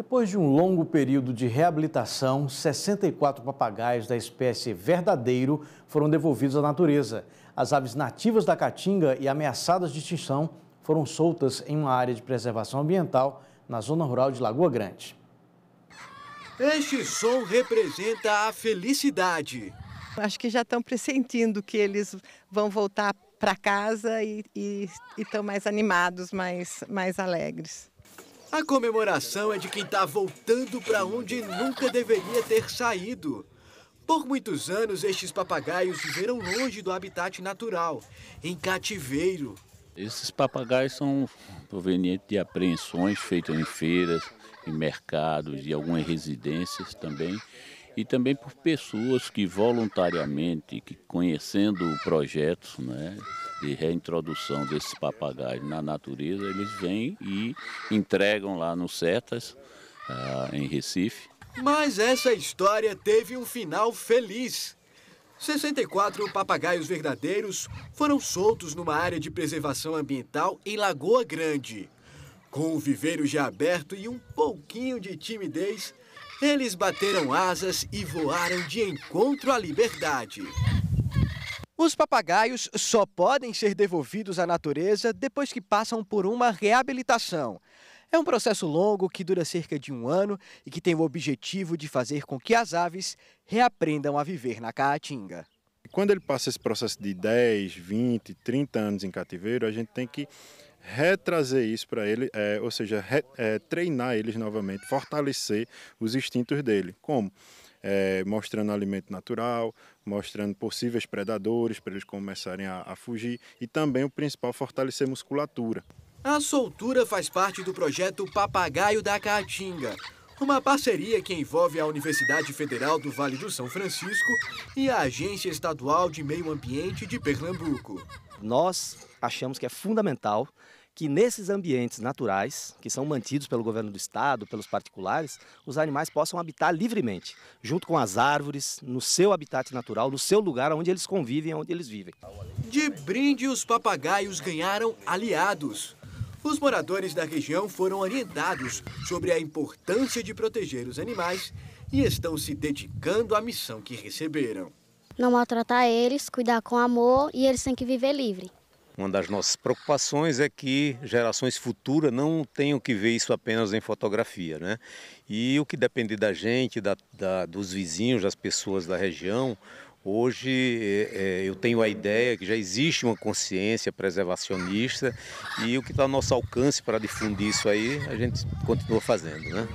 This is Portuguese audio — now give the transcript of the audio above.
Depois de um longo período de reabilitação, 64 papagaios da espécie verdadeiro foram devolvidos à natureza. As aves nativas da Caatinga e ameaçadas de extinção foram soltas em uma área de preservação ambiental na zona rural de Lagoa Grande. Este som representa a felicidade. Acho que já estão pressentindo que eles vão voltar para casa e estão mais animados, mais, mais alegres. A comemoração é de quem está voltando para onde nunca deveria ter saído. Por muitos anos, estes papagaios viveram longe do habitat natural, em cativeiro. Esses papagaios são provenientes de apreensões feitas em feiras, em mercados e algumas residências também, e também por pessoas que voluntariamente, que conhecendo o projeto, né, de reintrodução desses papagaios na natureza, eles vêm e entregam lá no Cetas, uh, ah, em Recife. Mas essa história teve um final feliz. 64 papagaios verdadeiros foram soltos numa área de preservação ambiental em Lagoa Grande. Com o viveiro já aberto e um pouquinho de timidez, eles bateram asas e voaram de encontro à liberdade. Os papagaios só podem ser devolvidos à natureza depois que passam por uma reabilitação. É um processo longo que dura cerca de um ano e que tem o objetivo de fazer com que as aves reaprendam a viver na caatinga. Quando ele passa esse processo de 10, 20, 30 anos em cativeiro, a gente tem que retrazer isso para ele, é, ou seja, re, é, treinar eles novamente, fortalecer os instintos dele. Como? É, mostrando alimento natural, mostrando possíveis predadores para eles começarem a, a fugir e também o principal, fortalecer musculatura. A soltura faz parte do projeto Papagaio da Caatinga, uma parceria que envolve a Universidade Federal do Vale do São Francisco e a Agência Estadual de Meio Ambiente de Pernambuco. Nós achamos que é fundamental que nesses ambientes naturais, que são mantidos pelo governo do estado, pelos particulares, os animais possam habitar livremente, junto com as árvores, no seu habitat natural, no seu lugar onde eles convivem, onde eles vivem. De brinde, os papagaios ganharam aliados. Os moradores da região foram orientados sobre a importância de proteger os animais e estão se dedicando à missão que receberam. Não maltratar eles, cuidar com amor e eles têm que viver livre. Uma das nossas preocupações é que gerações futuras não tenham que ver isso apenas em fotografia. Né? E o que depende da gente, da, da, dos vizinhos, das pessoas da região, Hoje é, é eu tenho a ideia que já existe uma consciência preservacionista e o que está ao nosso alcance para difundir isso aí, a gente continua fazendo, né?